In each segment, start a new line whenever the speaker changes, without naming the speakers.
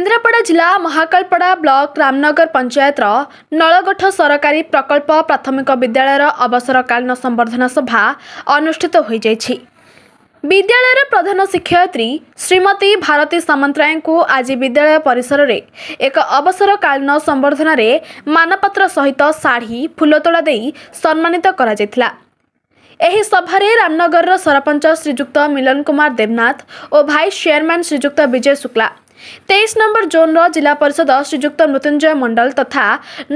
କେନ୍ଦ୍ରାପଡ଼ା ଜିଲ୍ଲା ମହାକାଳପଡ଼ା ବ୍ଲକ ରାମନଗର ପଞ୍ଚାୟତର ନଳଗଠ ସରକାରୀ ପ୍ରକଳ୍ପ ପ୍ରାଥମିକ ବିଦ୍ୟାଳୟର ଅବସରକାଳୀନ ସମ୍ବର୍ଦ୍ଧନା ସଭା ଅନୁଷ୍ଠିତ ହୋଇଯାଇଛି ବିଦ୍ୟାଳୟର ପ୍ରଧାନ ଶିକ୍ଷୟିତ୍ରୀ ଶ୍ରୀମତୀ ଭାରତୀ ସାମନ୍ତରାୟଙ୍କୁ ଆଜି ବିଦ୍ୟାଳୟ ପରିସରରେ ଏକ ଅବସରକାଳୀନ ସମ୍ବର୍ଦ୍ଧନାରେ ମାନପତ୍ର ସହିତ ଶାଢ଼ୀ ଫୁଲତୋଳା ଦେଇ ସମ୍ମାନିତ କରାଯାଇଥିଲା ଏହି ସଭାରେ ରାମନଗରର ସରପଞ୍ଚ ଶ୍ରୀଯୁକ୍ତ ମିଲନ କୁମାର ଦେବନାଥ ଓ ଭାଇସ୍ ଚେୟାରମ୍ୟାନ୍ ଶ୍ରୀଯୁକ୍ତ ବିଜୟ ଶୁକ୍ଲା তেইশ নম্বর জোনর জেলা পরিষদ শ্রীযুক্ত মৃত্যুঞ্জয় মণ্ডল তথা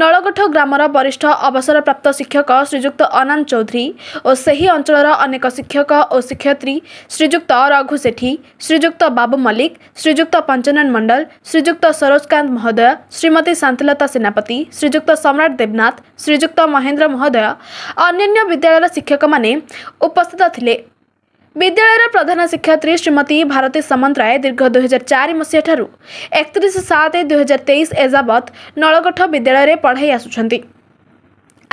নলগঠ গ্রামর বরিষ্ঠ অবসরপ্রাপ্ত শিক্ষক শ্রীযুক্ত অনান চৌধুরী ও ସେହି ଅଞ୍ଚଳର ଅନେକ ଶିକ୍ଷକ ଓ ଶିକ୍ଷୟିତ୍ରୀ ଶ୍ରୀଯୁକ୍ତ ରଘୁ ସେଠୀ ଶ୍ରୀଯୁକ୍ତ ବାବୁ ମଲ୍ଲିକ ଶ୍ରୀଯୁକ୍ତ ପଞ୍ଚନନ ମଣ୍ଡଳ ଶ୍ରୀଯୁକ୍ତ ସରୋଜକାନ୍ତ ମହୋଦୟ ଶ୍ରୀମତୀ ଶାନ୍ତିଲତା ସେନାପତି ଶ୍ରୀଯୁକ୍ତ ସମ୍ରାଟ ଦେବନାଥ ଶ୍ରୀଯୁକ୍ତ ମହେନ୍ଦ୍ର ମହୋଦୟ ଅନ୍ୟାନ୍ୟ ବିଦ୍ୟାଳୟର ଶିକ୍ଷକମାନେ ଉପସ୍ଥିତ ଥିଲେ ବିଦ୍ୟାଳୟର ପ୍ରଧାନ ଶିକ୍ଷୟତ୍ରୀ ଶ୍ରୀମତୀ ଭାରତୀ ସାମନ୍ତରାୟ ଦୀର୍ଘ ଦୁଇହଜାର ଚାରି ମସିହାଠାରୁ ଏକତିରିଶ ସାତ ଦୁଇହଜାର ତେଇଶ ଏଯାବତ୍ ନଳଗଠ ବିଦ୍ୟାଳୟରେ ପଢ଼ାଇ ଆସୁଛନ୍ତି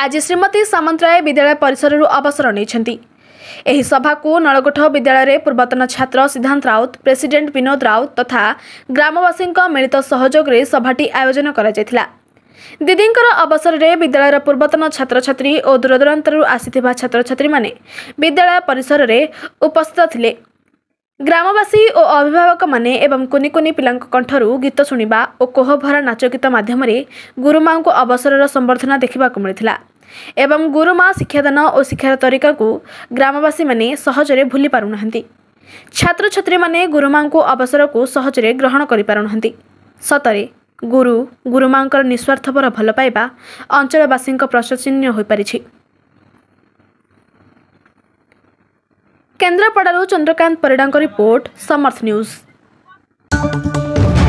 ଆଜି ଶ୍ରୀମତୀ ସାମନ୍ତରାୟ ବିଦ୍ୟାଳୟ ପରିସରରୁ ଅବସର ନେଇଛନ୍ତି ଏହି ସଭାକୁ ନଳଗଠ ବିଦ୍ୟାଳୟରେ ପୂର୍ବତନ ଛାତ୍ର ସିଦ୍ଧାନ୍ତ ରାଉତ ପ୍ରେସିଡେଣ୍ଟ ବିନୋଦ ରାଉତ ତଥା ଗ୍ରାମବାସୀଙ୍କ ମିଳିତ ସହଯୋଗରେ ସଭାଟି ଆୟୋଜନ କରାଯାଇଥିଲା ଦିଦିଙ୍କର ଅବସରରେ ବିଦ୍ୟାଳୟର ପୂର୍ବତନ ଛାତ୍ରଛାତ୍ରୀ ଓ ଦୂରଦୂରାନ୍ତରୁ ଆସିଥିବା ଛାତ୍ରଛାତ୍ରୀମାନେ ବିଦ୍ୟାଳୟ ପରିସରରେ ଉପସ୍ଥିତ ଥିଲେ ଗ୍ରାମବାସୀ ଓ ଅଭିଭାବକମାନେ ଏବଂ କୁନି କୁନି ପିଲାଙ୍କ କଣ୍ଠରୁ ଗୀତ ଶୁଣିବା ଓ କୋହଭରା ନାଚ ଗୀତ ମାଧ୍ୟମରେ ଗୁରୁମାଙ୍କୁ ଅବସରର ସମ୍ବର୍ଦ୍ଧନା ଦେଖିବାକୁ ମିଳିଥିଲା ଏବଂ ଗୁରୁମା ଶିକ୍ଷାଦାନ ଓ ଶିକ୍ଷାର ତରିକାକୁ ଗ୍ରାମବାସୀମାନେ ସହଜରେ ଭୁଲି ପାରୁନାହାନ୍ତି ଛାତ୍ରଛାତ୍ରୀମାନେ ଗୁରୁମାଙ୍କୁ ଅବସରକୁ ସହଜରେ ଗ୍ରହଣ କରିପାରୁନାହାନ୍ତି ସତରେ ଗୁରୁ ଗୁରୁମାଙ୍କର ନିଃସ୍ୱାର୍ଥପର ଭଲ ପାଇବା ଅଞ୍ଚଳବାସୀଙ୍କ ପ୍ରଶଂସନୀୟ ହୋଇପାରିଛି କେନ୍ଦ୍ରାପଡ଼ାରୁ ଚନ୍ଦ୍ରକାନ୍ତ ପରିଡ଼ାଙ୍କ ରିପୋର୍ଟ ସମର୍ଥ ନ୍ୟୁଜ୍